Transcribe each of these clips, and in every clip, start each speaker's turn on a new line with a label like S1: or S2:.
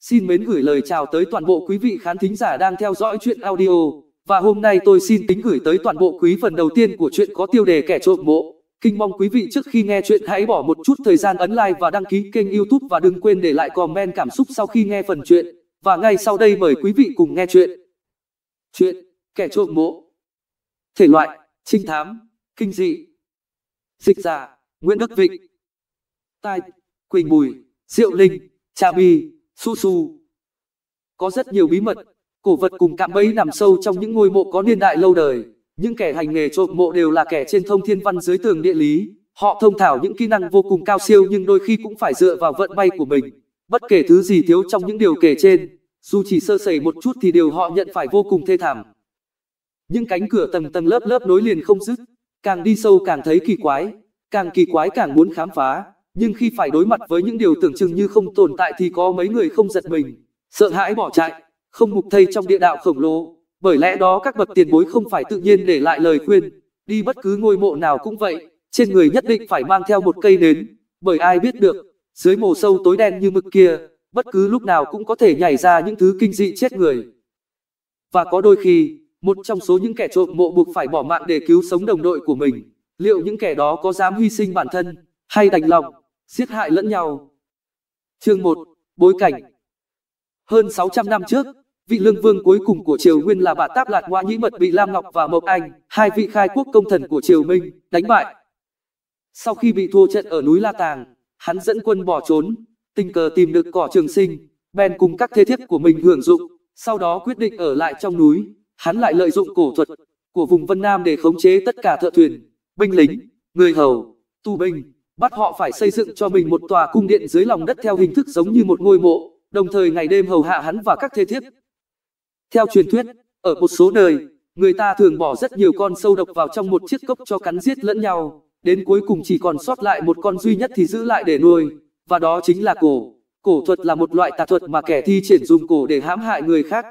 S1: Xin mến gửi lời chào tới toàn bộ quý vị khán thính giả đang theo dõi chuyện audio. Và hôm nay tôi xin tính gửi tới toàn bộ quý phần đầu tiên của chuyện có tiêu đề kẻ trộm mộ. Kinh mong quý vị trước khi nghe chuyện hãy bỏ một chút thời gian ấn like và đăng ký kênh youtube và đừng quên để lại comment cảm xúc sau khi nghe phần chuyện. Và ngay sau đây mời quý vị cùng nghe chuyện. Chuyện, kẻ trộm mộ. Thể loại, trinh thám, kinh dị. Dịch giả, Nguyễn Đức Vịnh. Tài, Quỳnh Bùi, Diệu Linh, Trà Bì. Su su. Có rất nhiều bí mật, cổ vật cùng cạm bẫy nằm sâu trong những ngôi mộ có niên đại lâu đời. Những kẻ hành nghề trộm mộ đều là kẻ trên thông thiên văn dưới tường địa lý. Họ thông thảo những kỹ năng vô cùng cao siêu nhưng đôi khi cũng phải dựa vào vận may của mình. Bất kể thứ gì thiếu trong những điều kể trên, dù chỉ sơ sẩy một chút thì điều họ nhận phải vô cùng thê thảm. Những cánh cửa tầng tầng lớp lớp nối liền không dứt, càng đi sâu càng thấy kỳ quái, càng kỳ quái càng muốn khám phá nhưng khi phải đối mặt với những điều tưởng chừng như không tồn tại thì có mấy người không giật mình, sợ hãi bỏ chạy, không mục thây trong địa đạo khổng lồ. Bởi lẽ đó các bậc tiền bối không phải tự nhiên để lại lời khuyên, đi bất cứ ngôi mộ nào cũng vậy, trên người nhất định phải mang theo một cây nến, bởi ai biết được, dưới mồ sâu tối đen như mực kia, bất cứ lúc nào cũng có thể nhảy ra những thứ kinh dị chết người. Và có đôi khi, một trong số những kẻ trộm mộ buộc phải bỏ mạng để cứu sống đồng đội của mình, liệu những kẻ đó có dám hy sinh bản thân, hay đành lòng, siết hại lẫn nhau. Chương 1, bối cảnh. Hơn 600 năm trước, vị lương vương cuối cùng của triều Nguyên là bà Táp Lạt Ngoa Nhĩ Mật bị Lam Ngọc và Mộc Anh, hai vị khai quốc công thần của triều Minh, đánh bại. Sau khi bị thua trận ở núi La Tàng, hắn dẫn quân bỏ trốn, tình cờ tìm được cỏ trường sinh, bèn cùng các thế thiết của mình hưởng dụng, sau đó quyết định ở lại trong núi, hắn lại lợi dụng cổ thuật của vùng Vân Nam để khống chế tất cả thợ thuyền, binh lính, người hầu, tu binh, bắt họ phải xây dựng cho mình một tòa cung điện dưới lòng đất theo hình thức giống như một ngôi mộ, đồng thời ngày đêm hầu hạ hắn và các thê thiếp. Theo truyền thuyết, ở một số nơi, người ta thường bỏ rất nhiều con sâu độc vào trong một chiếc cốc cho cắn giết lẫn nhau, đến cuối cùng chỉ còn sót lại một con duy nhất thì giữ lại để nuôi, và đó chính là cổ. Cổ thuật là một loại tà thuật mà kẻ thi triển dùng cổ để hãm hại người khác.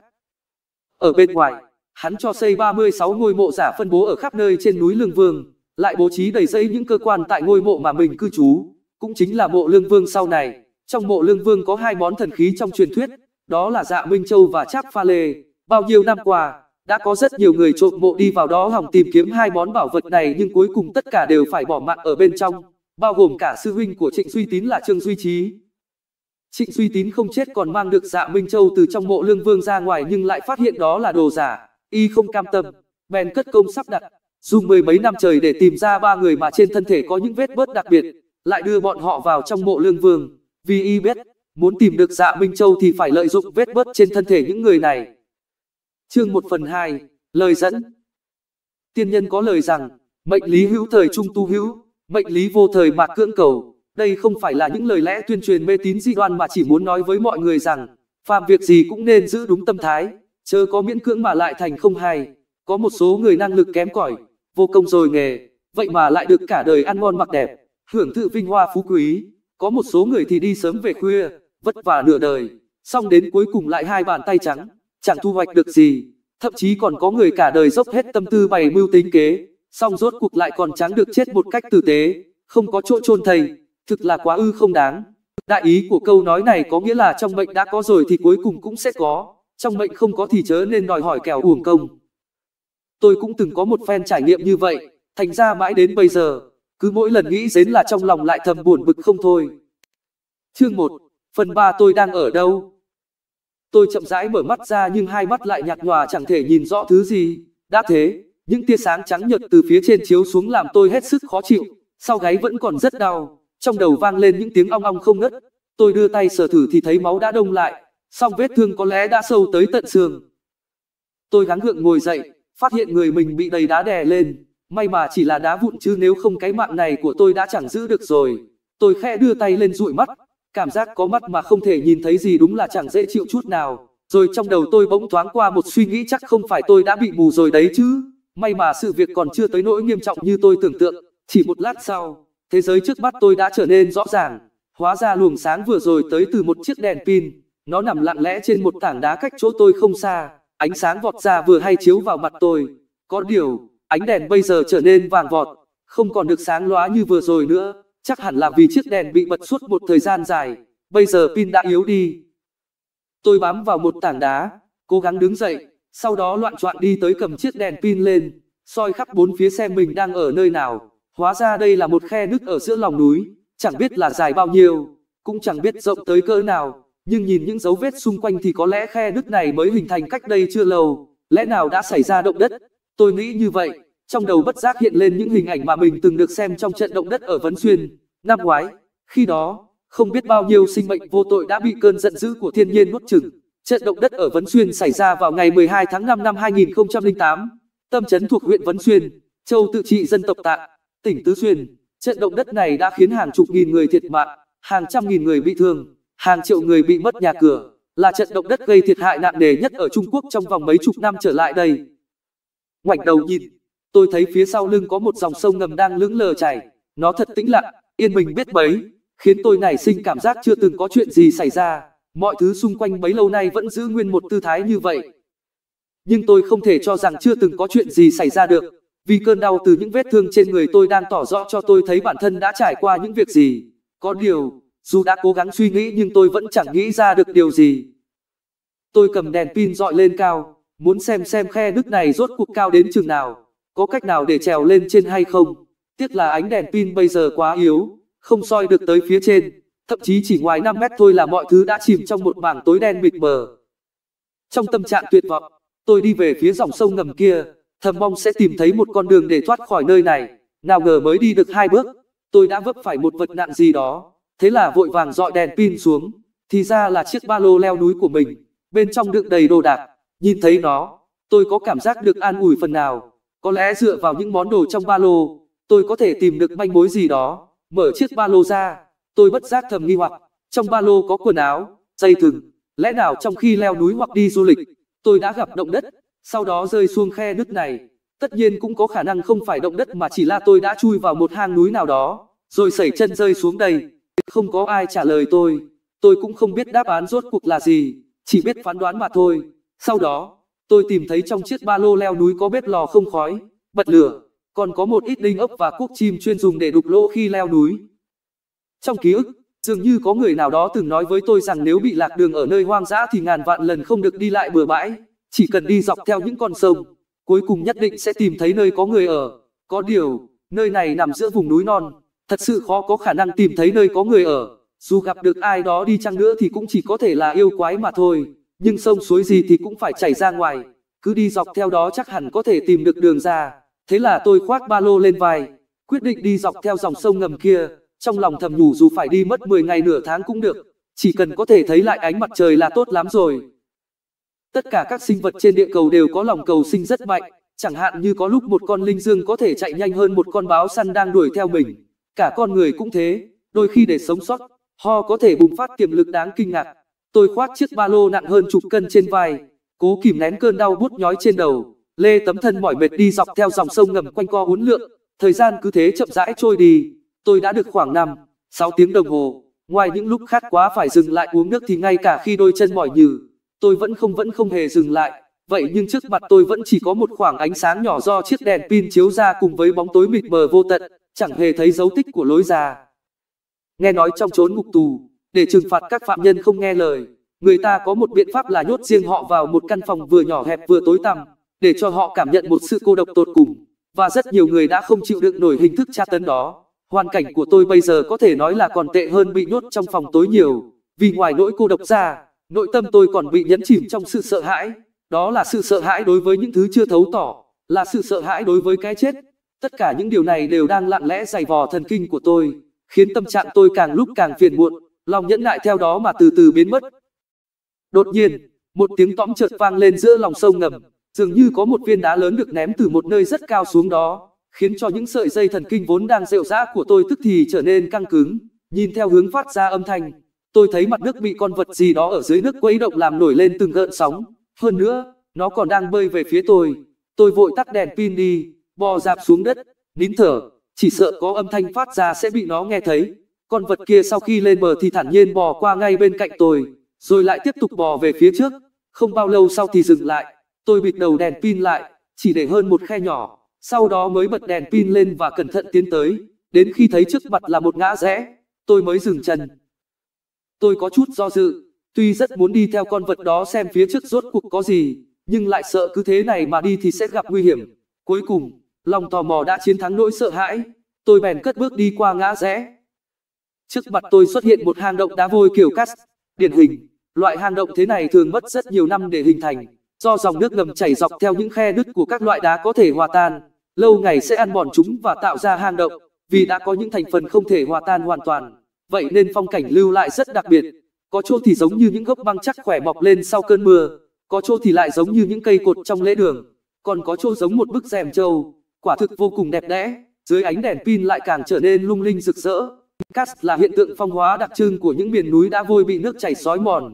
S1: Ở bên ngoài, hắn cho xây 36 ngôi mộ giả phân bố ở khắp nơi trên núi Lương Vương, lại bố trí đầy dẫy những cơ quan tại ngôi mộ mà mình cư trú, cũng chính là mộ lương vương sau này. Trong mộ lương vương có hai món thần khí trong truyền thuyết, đó là dạ Minh Châu và Trác Pha Lê. Bao nhiêu năm qua, đã có rất nhiều người trộm mộ đi vào đó hòng tìm kiếm hai món bảo vật này nhưng cuối cùng tất cả đều phải bỏ mạng ở bên trong, bao gồm cả sư huynh của Trịnh Duy Tín là Trương Duy Trí. Trịnh Duy Tín không chết còn mang được dạ Minh Châu từ trong mộ lương vương ra ngoài nhưng lại phát hiện đó là đồ giả, y không cam tâm, bèn cất công sắp đặt, dùng mười mấy năm trời để tìm ra ba người mà trên thân thể có những vết bớt đặc biệt, lại đưa bọn họ vào trong mộ lương vương. Vì y biết, muốn tìm được dạ Minh Châu thì phải lợi dụng vết bớt trên thân thể những người này. Chương 1 phần 2, lời dẫn Tiên nhân có lời rằng, mệnh lý hữu thời trung tu hữu, mệnh lý vô thời mạc cưỡng cầu. Đây không phải là những lời lẽ tuyên truyền mê tín dị đoan mà chỉ muốn nói với mọi người rằng, phàm việc gì cũng nên giữ đúng tâm thái, chớ có miễn cưỡng mà lại thành không hay. Có một số người năng lực kém cỏi, vô công rồi nghề, vậy mà lại được cả đời ăn ngon mặc đẹp, hưởng thụ vinh hoa phú quý. Có một số người thì đi sớm về khuya, vất vả nửa đời, xong đến cuối cùng lại hai bàn tay trắng, chẳng thu hoạch được gì. Thậm chí còn có người cả đời dốc hết tâm tư bày mưu tính kế, xong rốt cuộc lại còn trắng được chết một cách tử tế, không có chỗ chôn thầy, thực là quá ư không đáng. Đại ý của câu nói này có nghĩa là trong mệnh đã có rồi thì cuối cùng cũng sẽ có, trong mệnh không có thì chớ nên đòi hỏi kẻo uổng công. Tôi cũng từng có một phen trải nghiệm như vậy, thành ra mãi đến bây giờ, cứ mỗi lần nghĩ đến là trong lòng lại thầm buồn bực không thôi. Chương 1, phần 3 tôi đang ở đâu? Tôi chậm rãi mở mắt ra nhưng hai mắt lại nhạt nhòa chẳng thể nhìn rõ thứ gì. Đã thế, những tia sáng trắng nhợt từ phía trên chiếu xuống làm tôi hết sức khó chịu, sau gáy vẫn còn rất đau, trong đầu vang lên những tiếng ong ong không ngớt. Tôi đưa tay sờ thử thì thấy máu đã đông lại, song vết thương có lẽ đã sâu tới tận xương. Tôi gắng gượng ngồi dậy, phát hiện người mình bị đầy đá đè lên. May mà chỉ là đá vụn chứ nếu không cái mạng này của tôi đã chẳng giữ được rồi. Tôi khẽ đưa tay lên dụi mắt, cảm giác có mắt mà không thể nhìn thấy gì đúng là chẳng dễ chịu chút nào. Rồi trong đầu tôi bỗng thoáng qua một suy nghĩ chắc không phải tôi đã bị mù rồi đấy chứ. May mà sự việc còn chưa tới nỗi nghiêm trọng như tôi tưởng tượng. Chỉ một lát sau, thế giới trước mắt tôi đã trở nên rõ ràng. Hóa ra luồng sáng vừa rồi tới từ một chiếc đèn pin. Nó nằm lặng lẽ trên một tảng đá cách chỗ tôi không xa ánh sáng vọt ra vừa hay chiếu vào mặt tôi. Có điều, ánh đèn bây giờ trở nên vàng vọt, không còn được sáng lóa như vừa rồi nữa, chắc hẳn là vì chiếc đèn bị bật suốt một thời gian dài, bây giờ pin đã yếu đi. Tôi bám vào một tảng đá, cố gắng đứng dậy, sau đó loạn choạng đi tới cầm chiếc đèn pin lên, soi khắp bốn phía xem mình đang ở nơi nào. Hóa ra đây là một khe nứt ở giữa lòng núi, chẳng biết là dài bao nhiêu, cũng chẳng biết rộng tới cỡ nào. Nhưng nhìn những dấu vết xung quanh thì có lẽ khe nứt này mới hình thành cách đây chưa lâu, lẽ nào đã xảy ra động đất? Tôi nghĩ như vậy, trong đầu bất giác hiện lên những hình ảnh mà mình từng được xem trong trận động đất ở Vấn Xuyên, năm ngoái. Khi đó, không biết bao nhiêu sinh mệnh vô tội đã bị cơn giận dữ của thiên nhiên nuốt chửng. Trận động đất ở Vấn Xuyên xảy ra vào ngày 12 tháng 5 năm 2008. Tâm trấn thuộc huyện Vấn Xuyên, châu tự trị dân tộc Tạng, tỉnh Tứ Xuyên. Trận động đất này đã khiến hàng chục nghìn người thiệt mạng, hàng trăm nghìn người bị thương hàng triệu người bị mất nhà cửa, là trận động đất gây thiệt hại nặng nề nhất ở Trung Quốc trong vòng mấy chục năm trở lại đây. Ngoảnh đầu nhìn, tôi thấy phía sau lưng có một dòng sông ngầm đang lững lờ chảy, nó thật tĩnh lặng, yên bình biết mấy, khiến tôi nảy sinh cảm giác chưa từng có chuyện gì xảy ra, mọi thứ xung quanh bấy lâu nay vẫn giữ nguyên một tư thái như vậy. Nhưng tôi không thể cho rằng chưa từng có chuyện gì xảy ra được, vì cơn đau từ những vết thương trên người tôi đang tỏ rõ cho tôi thấy bản thân đã trải qua những việc gì. Có điều, dù đã cố gắng suy nghĩ nhưng tôi vẫn chẳng nghĩ ra được điều gì. Tôi cầm đèn pin dọi lên cao, muốn xem xem khe nước này rốt cuộc cao đến chừng nào, có cách nào để trèo lên trên hay không. Tiếc là ánh đèn pin bây giờ quá yếu, không soi được tới phía trên, thậm chí chỉ ngoài 5 mét thôi là mọi thứ đã chìm trong một mảng tối đen mịt mờ. Trong tâm trạng tuyệt vọng, tôi đi về phía dòng sông ngầm kia, thầm mong sẽ tìm thấy một con đường để thoát khỏi nơi này, nào ngờ mới đi được hai bước, tôi đã vấp phải một vật nặng gì đó thế là vội vàng dọi đèn pin xuống, thì ra là chiếc ba lô leo núi của mình, bên trong đựng đầy đồ đạc. Nhìn thấy nó, tôi có cảm giác được an ủi phần nào, có lẽ dựa vào những món đồ trong ba lô, tôi có thể tìm được manh mối gì đó. Mở chiếc ba lô ra, tôi bất giác thầm nghi hoặc, trong ba lô có quần áo, dây thừng, lẽ nào trong khi leo núi hoặc đi du lịch, tôi đã gặp động đất, sau đó rơi xuống khe nứt này. Tất nhiên cũng có khả năng không phải động đất mà chỉ là tôi đã chui vào một hang núi nào đó, rồi sẩy chân rơi xuống đây. Không có ai trả lời tôi, tôi cũng không biết đáp án rốt cuộc là gì, chỉ biết phán đoán mà thôi. Sau đó, tôi tìm thấy trong chiếc ba lô leo núi có bếp lò không khói, bật lửa, còn có một ít đinh ốc và cuốc chim chuyên dùng để đục lỗ khi leo núi. Trong ký ức, dường như có người nào đó từng nói với tôi rằng nếu bị lạc đường ở nơi hoang dã thì ngàn vạn lần không được đi lại bừa bãi, chỉ cần đi dọc theo những con sông, cuối cùng nhất định sẽ tìm thấy nơi có người ở. Có điều, nơi này nằm giữa vùng núi non, Thật sự khó có khả năng tìm thấy nơi có người ở. Dù gặp được ai đó đi chăng nữa thì cũng chỉ có thể là yêu quái mà thôi. Nhưng sông suối gì thì cũng phải chảy ra ngoài. Cứ đi dọc theo đó chắc hẳn có thể tìm được đường ra. Thế là tôi khoác ba lô lên vai. Quyết định đi dọc theo dòng sông ngầm kia. Trong lòng thầm nhủ dù phải đi mất 10 ngày nửa tháng cũng được. Chỉ cần có thể thấy lại ánh mặt trời là tốt lắm rồi. Tất cả các sinh vật trên địa cầu đều có lòng cầu sinh rất mạnh, chẳng hạn như có lúc một con linh dương có thể chạy nhanh hơn một con báo săn đang đuổi theo mình cả con người cũng thế, đôi khi để sống sót, họ có thể bùng phát tiềm lực đáng kinh ngạc. Tôi khoác chiếc ba lô nặng hơn chục cân trên vai, cố kìm nén cơn đau bút nhói trên đầu. Lê tấm thân mỏi mệt đi dọc theo dòng sông ngầm quanh co uốn lượn, thời gian cứ thế chậm rãi trôi đi. Tôi đã được khoảng 5, 6 tiếng đồng hồ. Ngoài những lúc khát quá phải dừng lại uống nước thì ngay cả khi đôi chân mỏi nhừ, tôi vẫn không vẫn không hề dừng lại. Vậy nhưng trước mặt tôi vẫn chỉ có một khoảng ánh sáng nhỏ do chiếc đèn pin chiếu ra cùng với bóng tối mịt mờ vô tận chẳng hề thấy dấu tích của lối ra. Nghe nói trong chốn ngục tù, để trừng phạt các phạm nhân không nghe lời, người ta có một biện pháp là nhốt riêng họ vào một căn phòng vừa nhỏ hẹp vừa tối tăm, để cho họ cảm nhận một sự cô độc tột cùng. Và rất nhiều người đã không chịu đựng nổi hình thức tra tấn đó. Hoàn cảnh của tôi bây giờ có thể nói là còn tệ hơn bị nhốt trong phòng tối nhiều, vì ngoài nỗi cô độc ra, nội tâm tôi còn bị nhẫn chìm trong sự sợ hãi. Đó là sự sợ hãi đối với những thứ chưa thấu tỏ, là sự sợ hãi đối với cái chết. Tất cả những điều này đều đang lặng lẽ dày vò thần kinh của tôi, khiến tâm trạng tôi càng lúc càng phiền muộn, lòng nhẫn nại theo đó mà từ từ biến mất. Đột nhiên, một tiếng tõm chợt vang lên giữa lòng sông ngầm, dường như có một viên đá lớn được ném từ một nơi rất cao xuống đó, khiến cho những sợi dây thần kinh vốn đang rệu rã của tôi tức thì trở nên căng cứng. Nhìn theo hướng phát ra âm thanh, tôi thấy mặt nước bị con vật gì đó ở dưới nước quấy động làm nổi lên từng gợn sóng. Hơn nữa, nó còn đang bơi về phía tôi. Tôi vội tắt đèn pin đi, bò dạp xuống đất, nín thở, chỉ sợ có âm thanh phát ra sẽ bị nó nghe thấy. Con vật kia sau khi lên bờ thì thản nhiên bò qua ngay bên cạnh tôi, rồi lại tiếp tục bò về phía trước. Không bao lâu sau thì dừng lại, tôi bịt đầu đèn pin lại, chỉ để hơn một khe nhỏ, sau đó mới bật đèn pin lên và cẩn thận tiến tới, đến khi thấy trước mặt là một ngã rẽ, tôi mới dừng chân. Tôi có chút do dự, tuy rất muốn đi theo con vật đó xem phía trước rốt cuộc có gì, nhưng lại sợ cứ thế này mà đi thì sẽ gặp nguy hiểm. Cuối cùng, lòng tò mò đã chiến thắng nỗi sợ hãi, tôi bèn cất bước đi qua ngã rẽ. Trước mặt tôi xuất hiện một hang động đá vôi kiểu cát, điển hình, loại hang động thế này thường mất rất nhiều năm để hình thành, do dòng nước ngầm chảy dọc theo những khe nứt của các loại đá có thể hòa tan, lâu ngày sẽ ăn mòn chúng và tạo ra hang động, vì đã có những thành phần không thể hòa tan hoàn toàn, vậy nên phong cảnh lưu lại rất đặc biệt. Có chỗ thì giống như những gốc băng chắc khỏe mọc lên sau cơn mưa, có chỗ thì lại giống như những cây cột trong lễ đường, còn có chỗ giống một bức rèm trâu quả thực vô cùng đẹp đẽ, dưới ánh đèn pin lại càng trở nên lung linh rực rỡ. Cast là hiện tượng phong hóa đặc trưng của những miền núi đã vôi bị nước chảy xói mòn.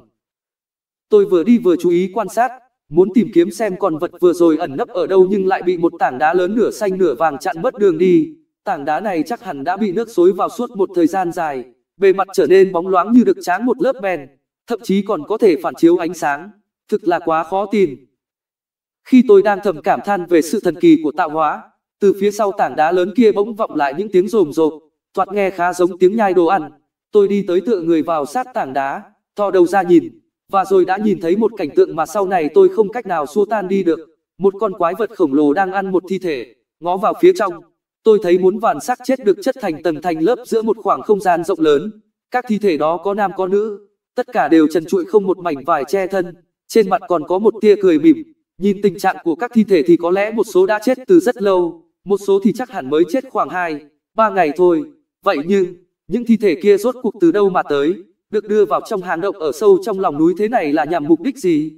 S1: Tôi vừa đi vừa chú ý quan sát, muốn tìm kiếm xem con vật vừa rồi ẩn nấp ở đâu nhưng lại bị một tảng đá lớn nửa xanh nửa vàng chặn mất đường đi. Tảng đá này chắc hẳn đã bị nước xối vào suốt một thời gian dài, bề mặt trở nên bóng loáng như được tráng một lớp bèn, thậm chí còn có thể phản chiếu ánh sáng. Thực là quá khó tin. Khi tôi đang thầm cảm than về sự thần kỳ của tạo hóa, từ phía sau tảng đá lớn kia bỗng vọng lại những tiếng rồm rộp, toạt nghe khá giống tiếng nhai đồ ăn. Tôi đi tới tựa người vào sát tảng đá, thò đầu ra nhìn, và rồi đã nhìn thấy một cảnh tượng mà sau này tôi không cách nào xua tan đi được. Một con quái vật khổng lồ đang ăn một thi thể, ngó vào phía trong. Tôi thấy muốn vàn xác chết được chất thành tầng thành lớp giữa một khoảng không gian rộng lớn. Các thi thể đó có nam có nữ, tất cả đều trần trụi không một mảnh vải che thân, trên mặt còn có một tia cười mỉm. Nhìn tình trạng của các thi thể thì có lẽ một số đã chết từ rất lâu, một số thì chắc hẳn mới chết khoảng 2, 3 ngày thôi. Vậy nhưng, những thi thể kia rốt cuộc từ đâu mà tới, được đưa vào trong hang động ở sâu trong lòng núi thế này là nhằm mục đích gì?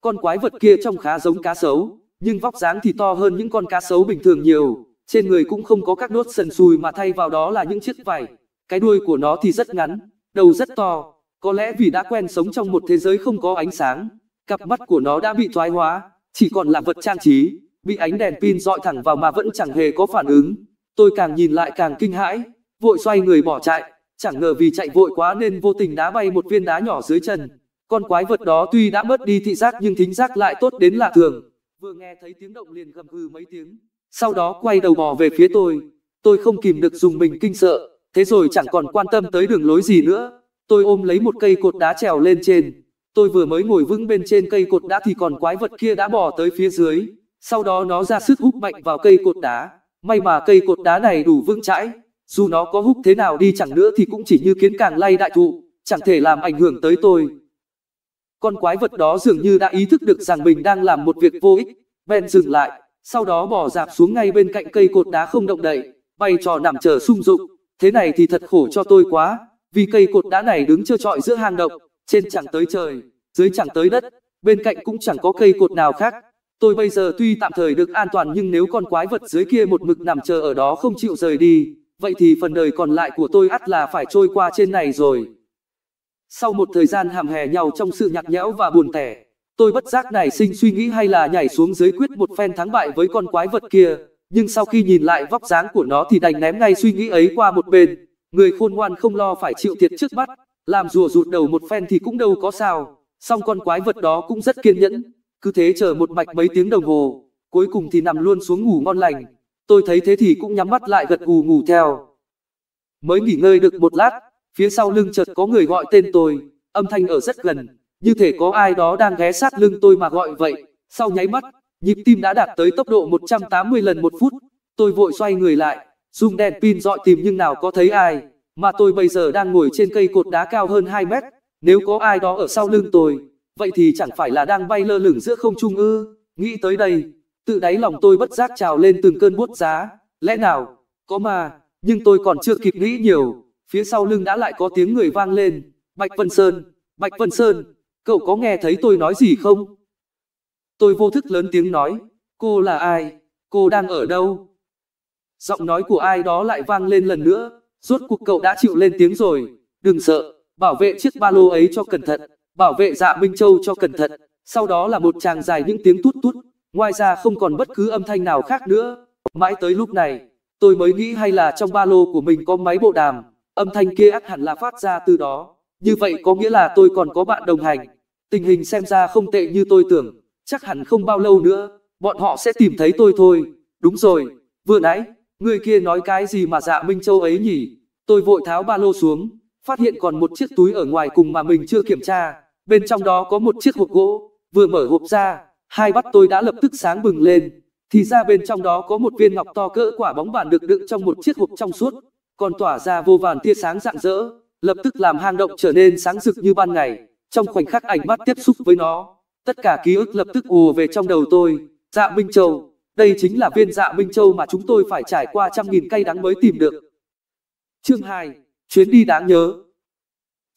S1: Con quái vật kia trông khá giống cá sấu, nhưng vóc dáng thì to hơn những con cá sấu bình thường nhiều, trên người cũng không có các nốt sần sùi mà thay vào đó là những chiếc vảy. Cái đuôi của nó thì rất ngắn, đầu rất to, có lẽ vì đã quen sống trong một thế giới không có ánh sáng, cặp mắt của nó đã bị thoái hóa, chỉ còn là vật trang trí bị ánh đèn pin dọi thẳng vào mà vẫn chẳng hề có phản ứng. Tôi càng nhìn lại càng kinh hãi, vội xoay người bỏ chạy, chẳng ngờ vì chạy vội quá nên vô tình đá bay một viên đá nhỏ dưới chân. Con quái vật đó tuy đã mất đi thị giác nhưng thính giác lại tốt đến lạ thường. Vừa nghe thấy tiếng động liền gầm gừ mấy tiếng, sau đó quay đầu bò về phía tôi. Tôi không kìm được dùng mình kinh sợ, thế rồi chẳng còn quan tâm tới đường lối gì nữa. Tôi ôm lấy một cây cột đá trèo lên trên. Tôi vừa mới ngồi vững bên trên cây cột đá thì còn quái vật kia đã bò tới phía dưới sau đó nó ra sức hút mạnh vào cây cột đá. May mà cây cột đá này đủ vững chãi, dù nó có hút thế nào đi chẳng nữa thì cũng chỉ như kiến càng lay đại thụ, chẳng thể làm ảnh hưởng tới tôi. Con quái vật đó dường như đã ý thức được rằng mình đang làm một việc vô ích, bèn dừng lại, sau đó bỏ dạp xuống ngay bên cạnh cây cột đá không động đậy, bay trò nằm chờ sung dụng. Thế này thì thật khổ cho tôi quá, vì cây cột đá này đứng trơ trọi giữa hang động, trên chẳng tới trời, dưới chẳng tới đất, bên cạnh cũng chẳng có cây cột nào khác, Tôi bây giờ tuy tạm thời được an toàn nhưng nếu con quái vật dưới kia một mực nằm chờ ở đó không chịu rời đi, vậy thì phần đời còn lại của tôi ắt là phải trôi qua trên này rồi. Sau một thời gian hàm hè nhau trong sự nhạt nhẽo và buồn tẻ, tôi bất giác nảy sinh suy nghĩ hay là nhảy xuống dưới quyết một phen thắng bại với con quái vật kia, nhưng sau khi nhìn lại vóc dáng của nó thì đành ném ngay suy nghĩ ấy qua một bên. Người khôn ngoan không lo phải chịu thiệt trước mắt, làm rùa rụt đầu một phen thì cũng đâu có sao, song con quái vật đó cũng rất kiên nhẫn, cứ thế chờ một mạch mấy tiếng đồng hồ, cuối cùng thì nằm luôn xuống ngủ ngon lành. Tôi thấy thế thì cũng nhắm mắt lại gật gù ngủ theo. Mới nghỉ ngơi được một lát, phía sau lưng chợt có người gọi tên tôi, âm thanh ở rất gần, như thể có ai đó đang ghé sát lưng tôi mà gọi vậy. Sau nháy mắt, nhịp tim đã đạt tới tốc độ 180 lần một phút. Tôi vội xoay người lại, dùng đèn pin dọi tìm nhưng nào có thấy ai, mà tôi bây giờ đang ngồi trên cây cột đá cao hơn 2 mét. Nếu có ai đó ở sau lưng tôi, Vậy thì chẳng phải là đang bay lơ lửng giữa không trung ư? Nghĩ tới đây, tự đáy lòng tôi bất giác trào lên từng cơn buốt giá. Lẽ nào? Có mà, nhưng tôi còn chưa kịp nghĩ nhiều. Phía sau lưng đã lại có tiếng người vang lên. Bạch Vân Sơn, Bạch Vân Sơn, cậu có nghe thấy tôi nói gì không? Tôi vô thức lớn tiếng nói, cô là ai? Cô đang ở đâu? Giọng nói của ai đó lại vang lên lần nữa, rốt cuộc cậu đã chịu lên tiếng rồi, đừng sợ, bảo vệ chiếc ba lô ấy cho cẩn thận bảo vệ dạ Minh Châu cho cẩn thận, sau đó là một tràng dài những tiếng tút tút, ngoài ra không còn bất cứ âm thanh nào khác nữa. Mãi tới lúc này, tôi mới nghĩ hay là trong ba lô của mình có máy bộ đàm, âm thanh kia ác hẳn là phát ra từ đó. Như vậy có nghĩa là tôi còn có bạn đồng hành. Tình hình xem ra không tệ như tôi tưởng, chắc hẳn không bao lâu nữa, bọn họ sẽ tìm thấy tôi thôi. Đúng rồi, vừa nãy, người kia nói cái gì mà dạ Minh Châu ấy nhỉ? Tôi vội tháo ba lô xuống, phát hiện còn một chiếc túi ở ngoài cùng mà mình chưa kiểm tra bên trong đó có một chiếc hộp gỗ, vừa mở hộp ra, hai mắt tôi đã lập tức sáng bừng lên. Thì ra bên trong đó có một viên ngọc to cỡ quả bóng bàn được đựng trong một chiếc hộp trong suốt, còn tỏa ra vô vàn tia sáng rạng rỡ, lập tức làm hang động trở nên sáng rực như ban ngày. Trong khoảnh khắc ánh mắt tiếp xúc với nó, tất cả ký ức lập tức ùa về trong đầu tôi. Dạ Minh Châu, đây chính là viên dạ Minh Châu mà chúng tôi phải trải qua trăm nghìn cây đắng mới tìm được. Chương 2, chuyến đi đáng nhớ.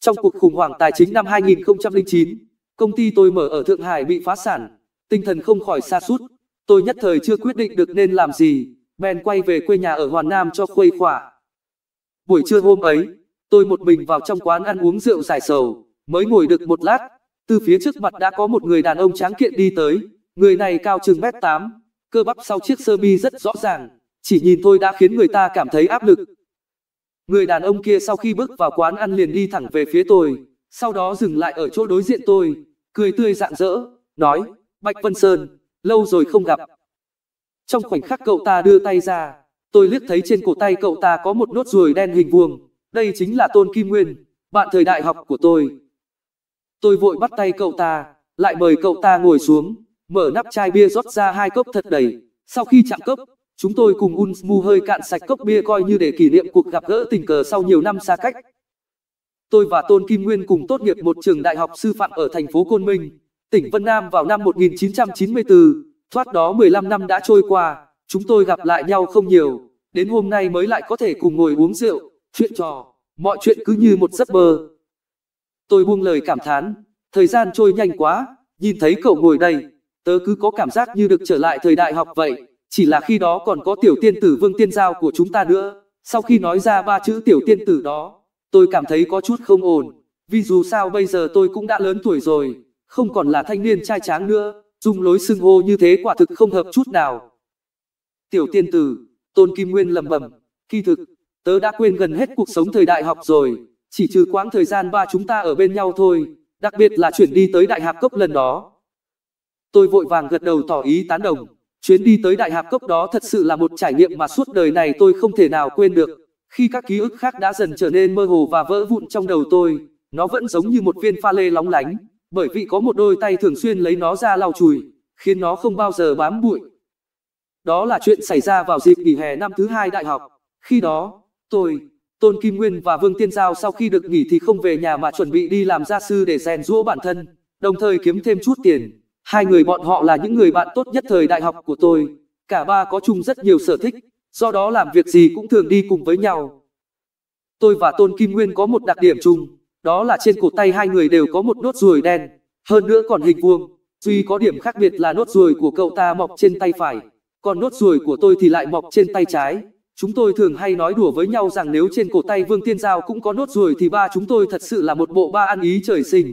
S1: Trong cuộc khủng hoảng tài chính năm 2009, công ty tôi mở ở Thượng Hải bị phá sản, tinh thần không khỏi xa sút. Tôi nhất thời chưa quyết định được nên làm gì, bèn quay về quê nhà ở Hoàn Nam cho khuây khỏa. Buổi trưa hôm ấy, tôi một mình vào trong quán ăn uống rượu giải sầu, mới ngồi được một lát, từ phía trước mặt đã có một người đàn ông tráng kiện đi tới, người này cao chừng mét 8, cơ bắp sau chiếc sơ mi rất rõ ràng, chỉ nhìn thôi đã khiến người ta cảm thấy áp lực. Người đàn ông kia sau khi bước vào quán ăn liền đi thẳng về phía tôi, sau đó dừng lại ở chỗ đối diện tôi, cười tươi rạng rỡ, nói, Bạch Vân Sơn, lâu rồi không gặp. Trong khoảnh khắc cậu ta đưa tay ra, tôi liếc thấy trên cổ tay cậu ta có một nốt ruồi đen hình vuông, đây chính là Tôn Kim Nguyên, bạn thời đại học của tôi. Tôi vội bắt tay cậu ta, lại mời cậu ta ngồi xuống, mở nắp chai bia rót ra hai cốc thật đầy, sau khi chạm cốc, Chúng tôi cùng Unsmu hơi cạn sạch cốc bia coi như để kỷ niệm cuộc gặp gỡ tình cờ sau nhiều năm xa cách. Tôi và Tôn Kim Nguyên cùng tốt nghiệp một trường đại học sư phạm ở thành phố Côn Minh, tỉnh Vân Nam vào năm 1994. Thoát đó 15 năm đã trôi qua, chúng tôi gặp lại nhau không nhiều, đến hôm nay mới lại có thể cùng ngồi uống rượu, chuyện trò, mọi chuyện cứ như một giấc mơ. Tôi buông lời cảm thán, thời gian trôi nhanh quá, nhìn thấy cậu ngồi đây, tớ cứ có cảm giác như được trở lại thời đại học vậy. Chỉ là khi đó còn có tiểu tiên tử Vương Tiên Giao của chúng ta nữa. Sau khi nói ra ba chữ tiểu tiên tử đó, tôi cảm thấy có chút không ổn. Vì dù sao bây giờ tôi cũng đã lớn tuổi rồi, không còn là thanh niên trai tráng nữa. Dùng lối xưng hô như thế quả thực không hợp chút nào. Tiểu tiên tử, Tôn Kim Nguyên lầm bẩm Kỳ thực, tớ đã quên gần hết cuộc sống thời đại học rồi. Chỉ trừ quãng thời gian ba chúng ta ở bên nhau thôi, đặc biệt là chuyển đi tới Đại học Cốc lần đó. Tôi vội vàng gật đầu tỏ ý tán đồng. Chuyến đi tới đại hạp cốc đó thật sự là một trải nghiệm mà suốt đời này tôi không thể nào quên được. Khi các ký ức khác đã dần trở nên mơ hồ và vỡ vụn trong đầu tôi, nó vẫn giống như một viên pha lê lóng lánh, bởi vì có một đôi tay thường xuyên lấy nó ra lau chùi, khiến nó không bao giờ bám bụi. Đó là chuyện xảy ra vào dịp nghỉ hè năm thứ hai đại học. Khi đó, tôi, Tôn Kim Nguyên và Vương Tiên Giao sau khi được nghỉ thì không về nhà mà chuẩn bị đi làm gia sư để rèn rũa bản thân, đồng thời kiếm thêm chút tiền. Hai người bọn họ là những người bạn tốt nhất thời đại học của tôi. Cả ba có chung rất nhiều sở thích, do đó làm việc gì cũng thường đi cùng với nhau. Tôi và Tôn Kim Nguyên có một đặc điểm chung, đó là trên cổ tay hai người đều có một nốt ruồi đen, hơn nữa còn hình vuông. Duy có điểm khác biệt là nốt ruồi của cậu ta mọc trên tay phải, còn nốt ruồi của tôi thì lại mọc trên tay trái. Chúng tôi thường hay nói đùa với nhau rằng nếu trên cổ tay Vương Tiên Giao cũng có nốt ruồi thì ba chúng tôi thật sự là một bộ ba ăn ý trời sinh.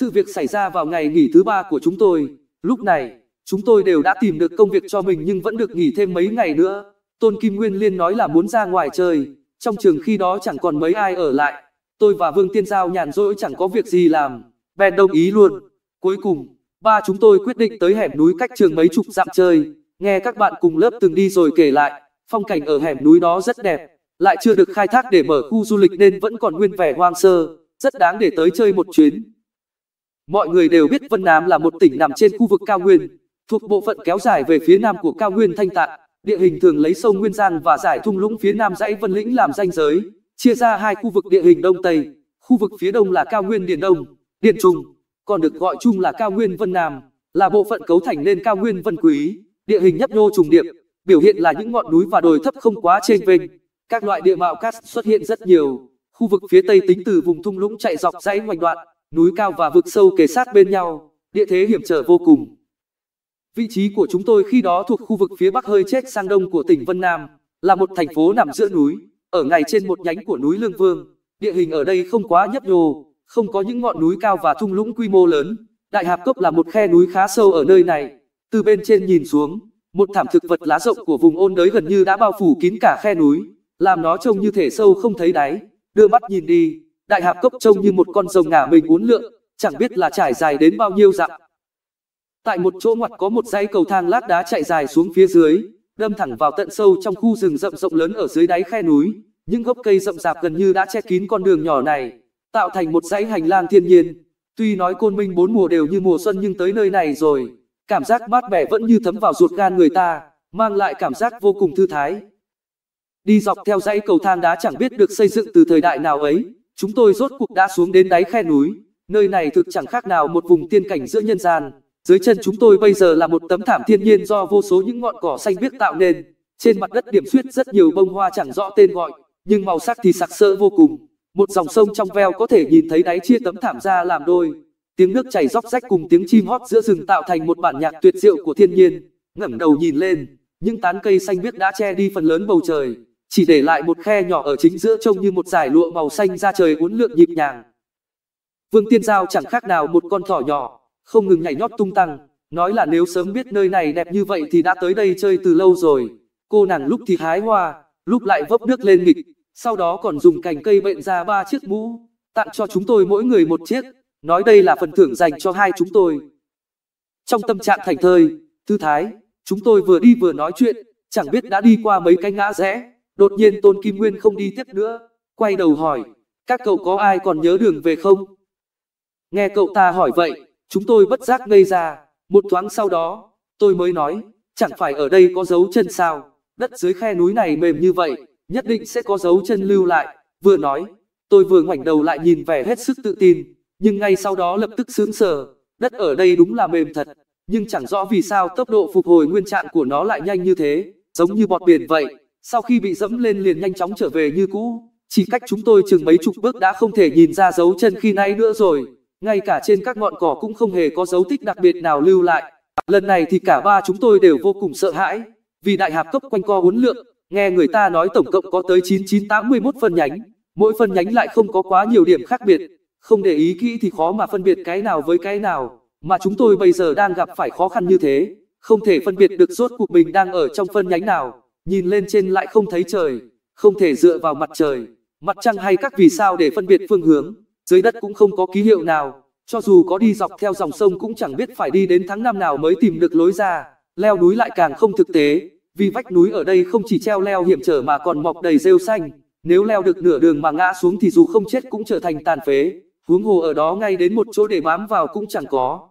S1: Sự việc xảy ra vào ngày nghỉ thứ ba của chúng tôi. Lúc này, chúng tôi đều đã tìm được công việc cho mình nhưng vẫn được nghỉ thêm mấy ngày nữa. Tôn Kim Nguyên Liên nói là muốn ra ngoài chơi. Trong trường khi đó chẳng còn mấy ai ở lại. Tôi và Vương Tiên Giao nhàn rỗi chẳng có việc gì làm. Bèn đồng ý luôn. Cuối cùng, ba chúng tôi quyết định tới hẻm núi cách trường mấy chục dặm chơi. Nghe các bạn cùng lớp từng đi rồi kể lại, phong cảnh ở hẻm núi đó rất đẹp, lại chưa được khai thác để mở khu du lịch nên vẫn còn nguyên vẻ hoang sơ, rất đáng để tới chơi một chuyến. Mọi người đều biết Vân Nam là một tỉnh nằm trên khu vực cao nguyên, thuộc bộ phận kéo dài về phía nam của cao nguyên Thanh Tạng. Địa hình thường lấy sông Nguyên Giang và giải thung lũng phía nam dãy Vân Lĩnh làm ranh giới, chia ra hai khu vực địa hình đông tây. Khu vực phía đông là cao nguyên Điền Đông, Điền Trung, còn được gọi chung là cao nguyên Vân Nam, là bộ phận cấu thành nên cao nguyên Vân Quý. Địa hình nhấp nhô trùng điệp, biểu hiện là những ngọn núi và đồi thấp không quá trên vênh. Các loại địa mạo cát xuất hiện rất nhiều. Khu vực phía tây tính từ vùng thung lũng chạy dọc dãy ngoành đoạn, núi cao và vực sâu kề sát bên nhau, địa thế hiểm trở vô cùng. Vị trí của chúng tôi khi đó thuộc khu vực phía bắc hơi chết sang đông của tỉnh Vân Nam, là một thành phố nằm giữa núi, ở ngay trên một nhánh của núi Lương Vương. Địa hình ở đây không quá nhấp nhô, không có những ngọn núi cao và thung lũng quy mô lớn. Đại Hạp Cốc là một khe núi khá sâu ở nơi này. Từ bên trên nhìn xuống, một thảm thực vật lá rộng của vùng ôn đới gần như đã bao phủ kín cả khe núi, làm nó trông như thể sâu không thấy đáy. Đưa mắt nhìn đi, đại hạp cốc trông như một con rồng ngả mình uốn lượn, chẳng biết là trải dài đến bao nhiêu dặm. Tại một chỗ ngoặt có một dãy cầu thang lát đá chạy dài xuống phía dưới, đâm thẳng vào tận sâu trong khu rừng rậm rộng lớn ở dưới đáy khe núi. Những gốc cây rậm rạp gần như đã che kín con đường nhỏ này, tạo thành một dãy hành lang thiên nhiên. Tuy nói côn minh bốn mùa đều như mùa xuân nhưng tới nơi này rồi, cảm giác mát mẻ vẫn như thấm vào ruột gan người ta, mang lại cảm giác vô cùng thư thái. Đi dọc theo dãy cầu thang đá chẳng biết được xây dựng từ thời đại nào ấy, Chúng tôi rốt cuộc đã xuống đến đáy khe núi, nơi này thực chẳng khác nào một vùng tiên cảnh giữa nhân gian. Dưới chân chúng tôi bây giờ là một tấm thảm thiên nhiên do vô số những ngọn cỏ xanh biếc tạo nên. Trên mặt đất điểm xuyết rất nhiều bông hoa chẳng rõ tên gọi, nhưng màu sắc thì sặc sỡ vô cùng. Một dòng sông trong veo có thể nhìn thấy đáy chia tấm thảm ra làm đôi. Tiếng nước chảy róc rách cùng tiếng chim hót giữa rừng tạo thành một bản nhạc tuyệt diệu của thiên nhiên. Ngẩng đầu nhìn lên, những tán cây xanh biếc đã che đi phần lớn bầu trời chỉ để lại một khe nhỏ ở chính giữa trông như một dải lụa màu xanh ra trời uốn lượn nhịp nhàng. Vương Tiên Giao chẳng khác nào một con thỏ nhỏ, không ngừng nhảy nhót tung tăng, nói là nếu sớm biết nơi này đẹp như vậy thì đã tới đây chơi từ lâu rồi. Cô nàng lúc thì hái hoa, lúc lại vấp nước lên nghịch, sau đó còn dùng cành cây bệnh ra ba chiếc mũ, tặng cho chúng tôi mỗi người một chiếc, nói đây là phần thưởng dành cho hai chúng tôi. Trong tâm trạng thành thơi, thư thái, chúng tôi vừa đi vừa nói chuyện, chẳng biết đã đi qua mấy cái ngã rẽ, Đột nhiên Tôn Kim Nguyên không đi tiếp nữa, quay đầu hỏi, các cậu có ai còn nhớ đường về không? Nghe cậu ta hỏi vậy, chúng tôi bất giác ngây ra, một thoáng sau đó, tôi mới nói, chẳng phải ở đây có dấu chân sao, đất dưới khe núi này mềm như vậy, nhất định sẽ có dấu chân lưu lại, vừa nói, tôi vừa ngoảnh đầu lại nhìn vẻ hết sức tự tin, nhưng ngay sau đó lập tức sướng sờ, đất ở đây đúng là mềm thật, nhưng chẳng rõ vì sao tốc độ phục hồi nguyên trạng của nó lại nhanh như thế, giống như bọt biển vậy sau khi bị dẫm lên liền nhanh chóng trở về như cũ. Chỉ cách chúng tôi chừng mấy chục bước đã không thể nhìn ra dấu chân khi nãy nữa rồi. Ngay cả trên các ngọn cỏ cũng không hề có dấu tích đặc biệt nào lưu lại. Lần này thì cả ba chúng tôi đều vô cùng sợ hãi. Vì đại hạp cấp quanh co huấn lượng, nghe người ta nói tổng cộng có tới 9981 phân nhánh. Mỗi phân nhánh lại không có quá nhiều điểm khác biệt. Không để ý kỹ thì khó mà phân biệt cái nào với cái nào. Mà chúng tôi bây giờ đang gặp phải khó khăn như thế. Không thể phân biệt được rốt cuộc mình đang ở trong phân nhánh nào Nhìn lên trên lại không thấy trời, không thể dựa vào mặt trời, mặt trăng hay các vì sao để phân biệt phương hướng, dưới đất cũng không có ký hiệu nào, cho dù có đi dọc theo dòng sông cũng chẳng biết phải đi đến tháng năm nào mới tìm được lối ra, leo núi lại càng không thực tế, vì vách núi ở đây không chỉ treo leo hiểm trở mà còn mọc đầy rêu xanh, nếu leo được nửa đường mà ngã xuống thì dù không chết cũng trở thành tàn phế, huống hồ ở đó ngay đến một chỗ để bám vào cũng chẳng có.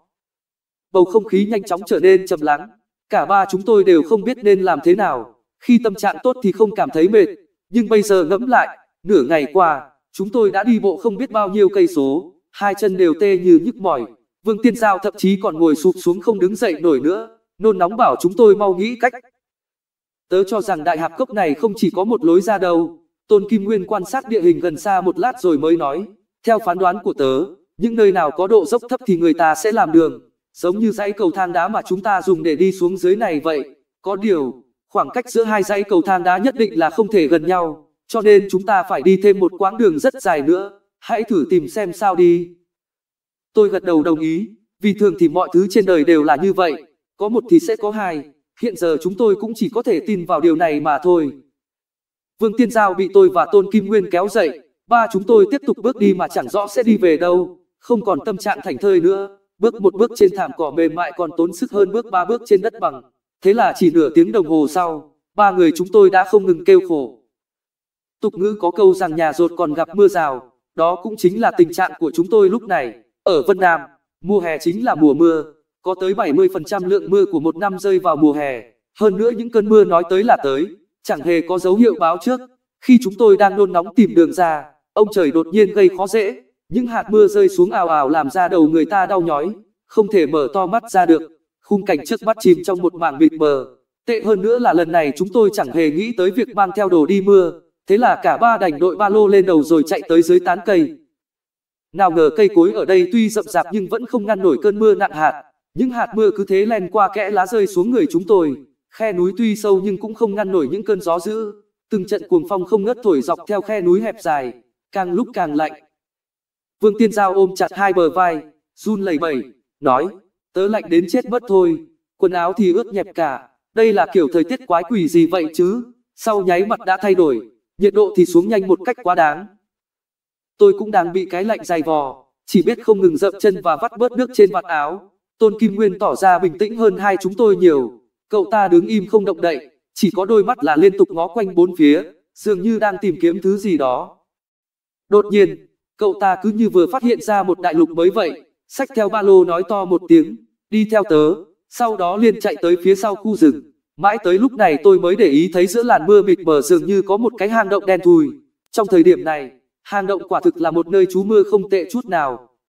S1: Bầu không khí nhanh chóng trở nên trầm lắng, cả ba chúng tôi đều không biết nên làm thế nào, khi tâm trạng tốt thì không cảm thấy mệt, nhưng bây giờ ngẫm lại, nửa ngày qua, chúng tôi đã đi bộ không biết bao nhiêu cây số, hai chân đều tê như nhức mỏi. Vương Tiên Giao thậm chí còn ngồi sụp xuống không đứng dậy nổi nữa, nôn nóng bảo chúng tôi mau nghĩ cách. Tớ cho rằng đại hạp cốc này không chỉ có một lối ra đâu. Tôn Kim Nguyên quan sát địa hình gần xa một lát rồi mới nói, theo phán đoán của tớ, những nơi nào có độ dốc thấp thì người ta sẽ làm đường, giống như dãy cầu thang đá mà chúng ta dùng để đi xuống dưới này vậy. Có điều, Khoảng cách giữa hai dãy cầu thang đá nhất định là không thể gần nhau, cho nên chúng ta phải đi thêm một quãng đường rất dài nữa, hãy thử tìm xem sao đi. Tôi gật đầu đồng ý, vì thường thì mọi thứ trên đời đều là như vậy, có một thì sẽ có hai, hiện giờ chúng tôi cũng chỉ có thể tin vào điều này mà thôi. Vương Tiên Giao bị tôi và Tôn Kim Nguyên kéo dậy, ba chúng tôi tiếp tục bước đi mà chẳng rõ sẽ đi về đâu, không còn tâm trạng thành thơi nữa, bước một bước trên thảm cỏ mềm mại còn tốn sức hơn bước ba bước trên đất bằng. Thế là chỉ nửa tiếng đồng hồ sau, ba người chúng tôi đã không ngừng kêu khổ. Tục ngữ có câu rằng nhà rột còn gặp mưa rào, đó cũng chính là tình trạng của chúng tôi lúc này. Ở Vân Nam, mùa hè chính là mùa mưa, có tới 70% lượng mưa của một năm rơi vào mùa hè. Hơn nữa những cơn mưa nói tới là tới, chẳng hề có dấu hiệu báo trước. Khi chúng tôi đang nôn nóng tìm đường ra, ông trời đột nhiên gây khó dễ. Những hạt mưa rơi xuống ào ào làm ra đầu người ta đau nhói, không thể mở to mắt ra được. Khung cảnh trước mắt chìm trong một mảng mịt mờ. Tệ hơn nữa là lần này chúng tôi chẳng hề nghĩ tới việc mang theo đồ đi mưa. Thế là cả ba đành đội ba lô lên đầu rồi chạy tới dưới tán cây. Nào ngờ cây cối ở đây tuy rậm rạp nhưng vẫn không ngăn nổi cơn mưa nặng hạt. Những hạt mưa cứ thế len qua kẽ lá rơi xuống người chúng tôi. Khe núi tuy sâu nhưng cũng không ngăn nổi những cơn gió dữ. Từng trận cuồng phong không ngớt thổi dọc theo khe núi hẹp dài, càng lúc càng lạnh. Vương Tiên Giao ôm chặt hai bờ vai, run lẩy bẩy, nói: tớ lạnh đến chết mất thôi, quần áo thì ướt nhẹp cả, đây là kiểu thời tiết quái quỷ gì vậy chứ, sau nháy mặt đã thay đổi, nhiệt độ thì xuống nhanh một cách quá đáng. Tôi cũng đang bị cái lạnh dày vò, chỉ biết không ngừng dậm chân và vắt bớt nước trên vạt áo. Tôn Kim Nguyên tỏ ra bình tĩnh hơn hai chúng tôi nhiều, cậu ta đứng im không động đậy, chỉ có đôi mắt là liên tục ngó quanh bốn phía, dường như đang tìm kiếm thứ gì đó. Đột nhiên, cậu ta cứ như vừa phát hiện ra một đại lục mới vậy, Xách theo ba lô nói to một tiếng, đi theo tớ, sau đó liền chạy tới phía sau khu rừng. Mãi tới lúc này tôi mới để ý thấy giữa làn mưa mịt mờ dường như có một cái hang động đen thùi. Trong thời điểm này, hang động quả thực là một nơi trú mưa không tệ chút nào.